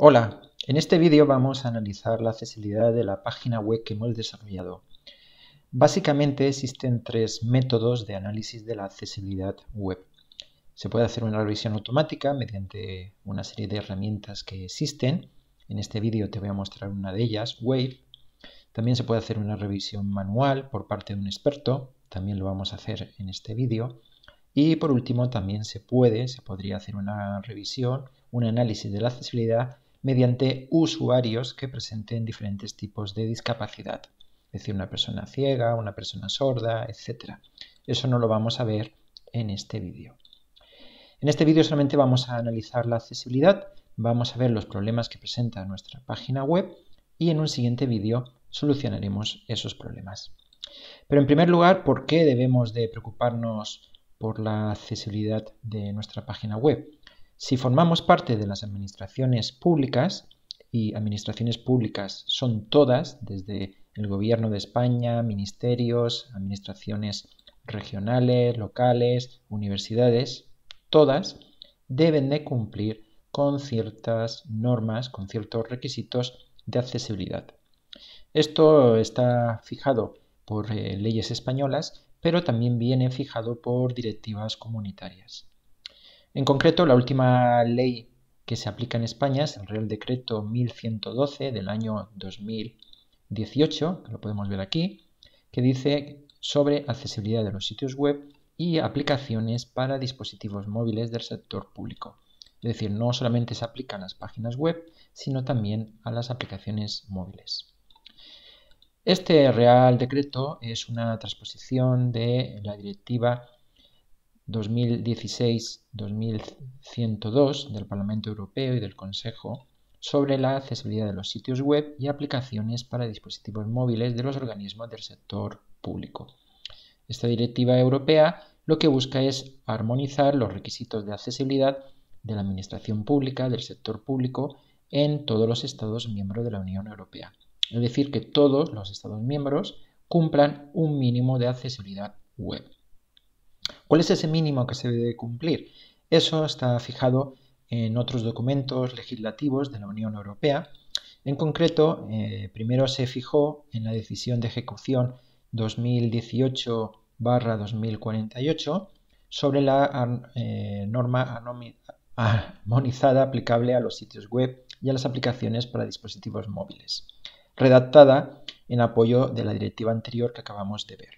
Hola, en este vídeo vamos a analizar la accesibilidad de la página web que hemos desarrollado. Básicamente existen tres métodos de análisis de la accesibilidad web. Se puede hacer una revisión automática mediante una serie de herramientas que existen. En este vídeo te voy a mostrar una de ellas, Wave. También se puede hacer una revisión manual por parte de un experto. También lo vamos a hacer en este vídeo. Y por último, también se puede, se podría hacer una revisión, un análisis de la accesibilidad mediante usuarios que presenten diferentes tipos de discapacidad, es decir, una persona ciega, una persona sorda, etc. Eso no lo vamos a ver en este vídeo. En este vídeo solamente vamos a analizar la accesibilidad, vamos a ver los problemas que presenta nuestra página web y en un siguiente vídeo solucionaremos esos problemas. Pero en primer lugar, ¿por qué debemos de preocuparnos por la accesibilidad de nuestra página web? Si formamos parte de las administraciones públicas, y administraciones públicas son todas, desde el gobierno de España, ministerios, administraciones regionales, locales, universidades, todas deben de cumplir con ciertas normas, con ciertos requisitos de accesibilidad. Esto está fijado por eh, leyes españolas, pero también viene fijado por directivas comunitarias. En concreto, la última ley que se aplica en España es el Real Decreto 1112 del año 2018, que lo podemos ver aquí, que dice sobre accesibilidad de los sitios web y aplicaciones para dispositivos móviles del sector público. Es decir, no solamente se aplica a las páginas web, sino también a las aplicaciones móviles. Este Real Decreto es una transposición de la Directiva 2016-2102 del Parlamento Europeo y del Consejo sobre la accesibilidad de los sitios web y aplicaciones para dispositivos móviles de los organismos del sector público. Esta directiva europea lo que busca es armonizar los requisitos de accesibilidad de la administración pública, del sector público, en todos los Estados miembros de la Unión Europea. Es decir, que todos los Estados miembros cumplan un mínimo de accesibilidad web. ¿Cuál es ese mínimo que se debe cumplir? Eso está fijado en otros documentos legislativos de la Unión Europea. En concreto, eh, primero se fijó en la decisión de ejecución 2018-2048 sobre la eh, norma armonizada aplicable a los sitios web y a las aplicaciones para dispositivos móviles, redactada en apoyo de la directiva anterior que acabamos de ver.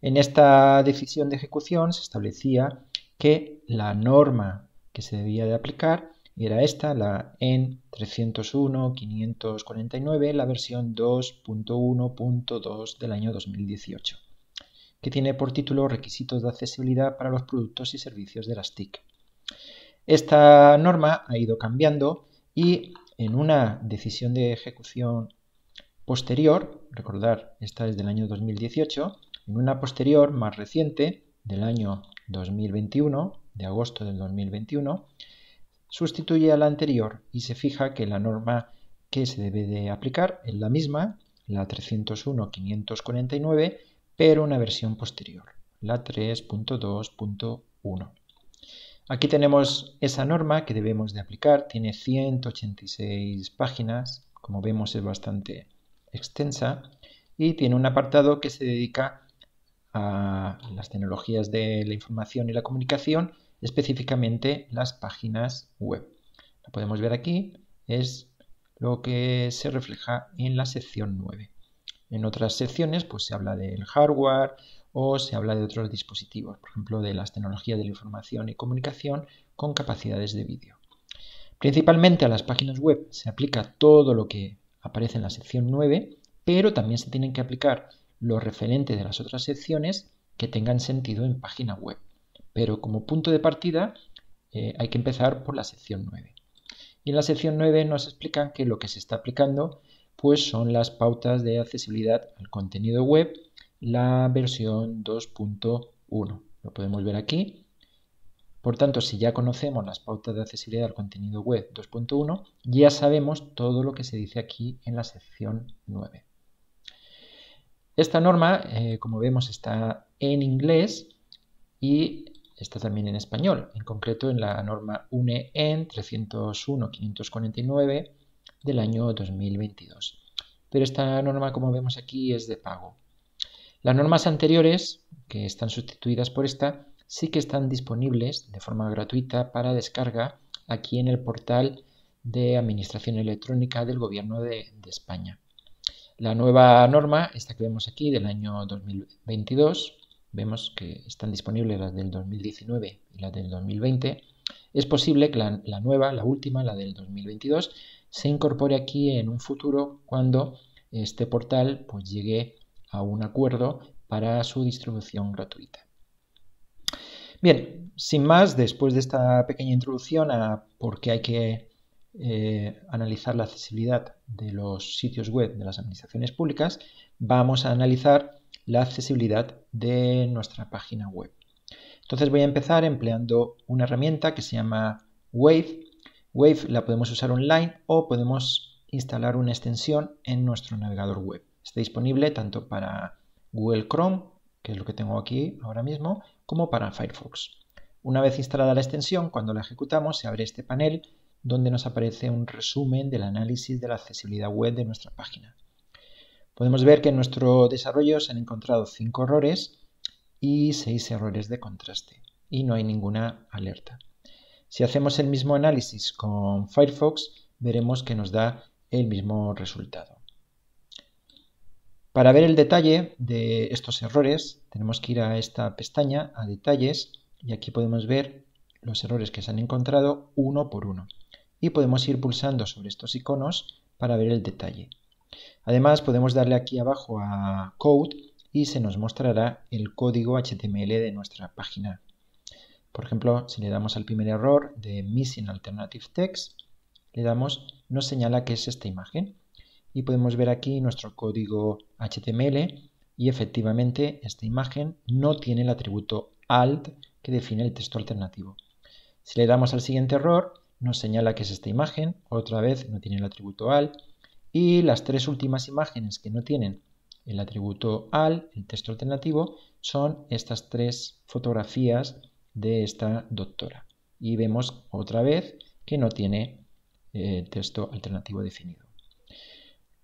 En esta decisión de ejecución se establecía que la norma que se debía de aplicar era esta, la EN 301-549, la versión 2.1.2 del año 2018, que tiene por título Requisitos de accesibilidad para los productos y servicios de las TIC. Esta norma ha ido cambiando y en una decisión de ejecución posterior, recordar, esta es del año 2018, en una posterior más reciente del año 2021, de agosto del 2021, sustituye a la anterior y se fija que la norma que se debe de aplicar es la misma, la 301.549, pero una versión posterior, la 3.2.1. Aquí tenemos esa norma que debemos de aplicar, tiene 186 páginas, como vemos es bastante extensa, y tiene un apartado que se dedica a a las tecnologías de la información y la comunicación, específicamente las páginas web. Lo podemos ver aquí, es lo que se refleja en la sección 9. En otras secciones pues, se habla del hardware o se habla de otros dispositivos, por ejemplo, de las tecnologías de la información y comunicación con capacidades de vídeo. Principalmente a las páginas web se aplica todo lo que aparece en la sección 9, pero también se tienen que aplicar los referentes de las otras secciones que tengan sentido en página web. Pero como punto de partida eh, hay que empezar por la sección 9. Y en la sección 9 nos explican que lo que se está aplicando pues son las pautas de accesibilidad al contenido web, la versión 2.1. Lo podemos ver aquí. Por tanto, si ya conocemos las pautas de accesibilidad al contenido web 2.1, ya sabemos todo lo que se dice aquí en la sección 9. Esta norma, eh, como vemos, está en inglés y está también en español, en concreto en la norma UNE en 301-549 del año 2022. Pero esta norma, como vemos aquí, es de pago. Las normas anteriores, que están sustituidas por esta, sí que están disponibles de forma gratuita para descarga aquí en el portal de Administración Electrónica del Gobierno de España. La nueva norma, esta que vemos aquí del año 2022, vemos que están disponibles las del 2019 y las del 2020, es posible que la, nueva, la última, la del 2022, se incorpore aquí en un futuro cuando este portal pues, llegue a un acuerdo para su distribución gratuita. Bien, sin más, después de esta pequeña introducción a por qué hay que eh, analizar la accesibilidad de los sitios web de las administraciones públicas, vamos a analizar la accesibilidad de nuestra página web. Entonces voy a empezar empleando una herramienta que se llama Wave. Wave la podemos usar online o podemos instalar una extensión en nuestro navegador web. Está disponible tanto para Google Chrome, que es lo que tengo aquí ahora mismo, como para Firefox. Una vez instalada la extensión, cuando la ejecutamos se abre este panel donde nos aparece un resumen del análisis de la accesibilidad web de nuestra página. Podemos ver que en nuestro desarrollo se han encontrado 5 errores y 6 errores de contraste y no hay ninguna alerta. Si hacemos el mismo análisis con Firefox, veremos que nos da el mismo resultado. Para ver el detalle de estos errores, tenemos que ir a esta pestaña, a detalles, y aquí podemos ver los errores que se han encontrado uno por uno y podemos ir pulsando sobre estos iconos para ver el detalle. Además podemos darle aquí abajo a Code y se nos mostrará el código HTML de nuestra página. Por ejemplo, si le damos al primer error de Missing Alternative Text, le damos, nos señala que es esta imagen. Y podemos ver aquí nuestro código HTML y efectivamente esta imagen no tiene el atributo alt que define el texto alternativo. Si le damos al siguiente error, nos señala que es esta imagen, otra vez no tiene el atributo al, y las tres últimas imágenes que no tienen el atributo al, el texto alternativo, son estas tres fotografías de esta doctora. Y vemos otra vez que no tiene el eh, texto alternativo definido.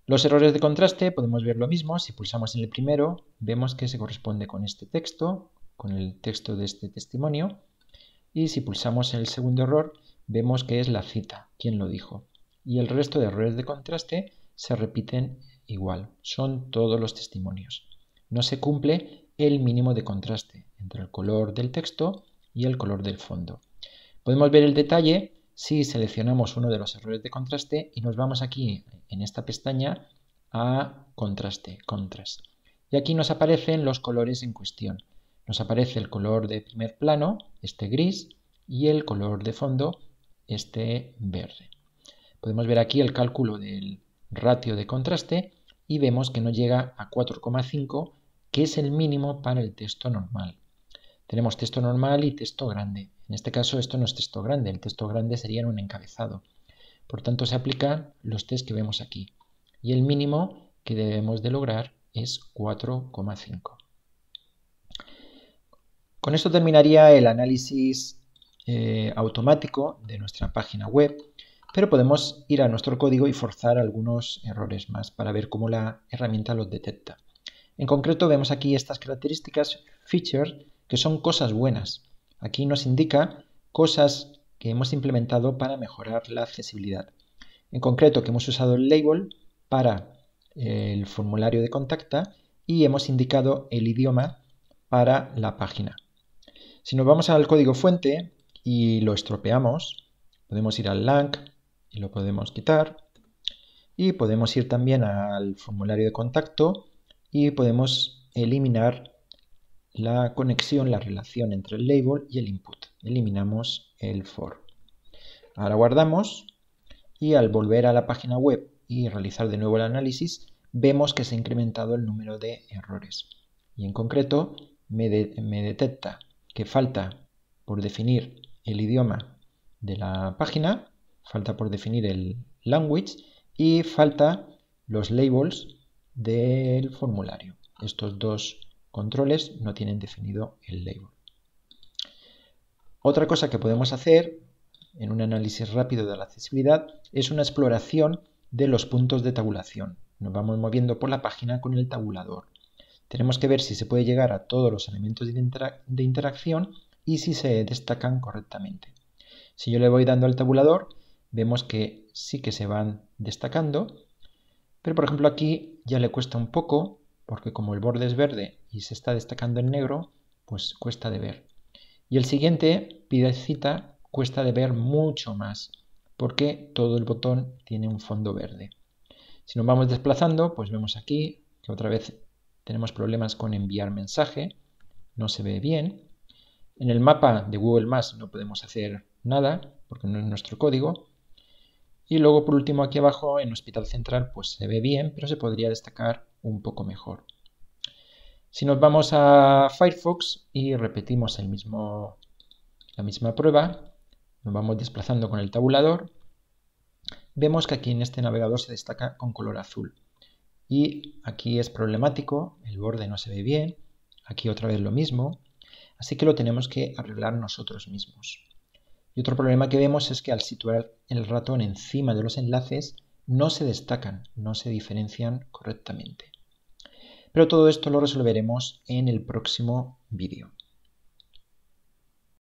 Los errores de contraste podemos ver lo mismo. Si pulsamos en el primero, vemos que se corresponde con este texto, con el texto de este testimonio. Y si pulsamos en el segundo error, vemos que es la cita quien lo dijo. Y el resto de errores de contraste se repiten igual, son todos los testimonios. No se cumple el mínimo de contraste entre el color del texto y el color del fondo. Podemos ver el detalle si seleccionamos uno de los errores de contraste y nos vamos aquí en esta pestaña a contraste, contrast. Y aquí nos aparecen los colores en cuestión. Nos aparece el color de primer plano, este gris, y el color de fondo, este verde. Podemos ver aquí el cálculo del ratio de contraste y vemos que no llega a 4,5, que es el mínimo para el texto normal. Tenemos texto normal y texto grande. En este caso esto no es texto grande, el texto grande sería un encabezado. Por tanto se aplican los test que vemos aquí. Y el mínimo que debemos de lograr es 4,5. Con esto terminaría el análisis eh, automático de nuestra página web, pero podemos ir a nuestro código y forzar algunos errores más para ver cómo la herramienta los detecta. En concreto vemos aquí estas características, features, que son cosas buenas. Aquí nos indica cosas que hemos implementado para mejorar la accesibilidad. En concreto que hemos usado el label para eh, el formulario de contacta y hemos indicado el idioma para la página. Si nos vamos al código fuente, y lo estropeamos, podemos ir al lang y lo podemos quitar. Y podemos ir también al formulario de contacto y podemos eliminar la conexión, la relación entre el label y el input. Eliminamos el for. Ahora guardamos y al volver a la página web y realizar de nuevo el análisis, vemos que se ha incrementado el número de errores. Y en concreto me, me detecta que falta por definir el idioma de la página, falta por definir el language y falta los labels del formulario. Estos dos controles no tienen definido el label. Otra cosa que podemos hacer en un análisis rápido de la accesibilidad es una exploración de los puntos de tabulación. Nos vamos moviendo por la página con el tabulador. Tenemos que ver si se puede llegar a todos los elementos de, interacción y si se destacan correctamente. Si yo le voy dando al tabulador, vemos que sí que se van destacando, pero por ejemplo aquí ya le cuesta un poco, porque como el borde es verde y se está destacando en negro, pues cuesta de ver. Y el siguiente, cita, cuesta de ver mucho más, porque todo el botón tiene un fondo verde. Si nos vamos desplazando, pues vemos aquí que otra vez tenemos problemas con enviar mensaje, no se ve bien. En el mapa de Google Maps no podemos hacer nada porque no es nuestro código. Y luego por último aquí abajo en Hospital Central pues se ve bien, pero se podría destacar un poco mejor. Si nos vamos a Firefox y repetimos el mismo, la misma prueba, nos vamos desplazando con el tabulador, vemos que aquí en este navegador se destaca con color azul. Y aquí es problemático, el borde no se ve bien, aquí otra vez lo mismo, Así que lo tenemos que arreglar nosotros mismos. Y otro problema que vemos es que al situar el ratón encima de los enlaces no se destacan, no se diferencian correctamente. Pero todo esto lo resolveremos en el próximo vídeo.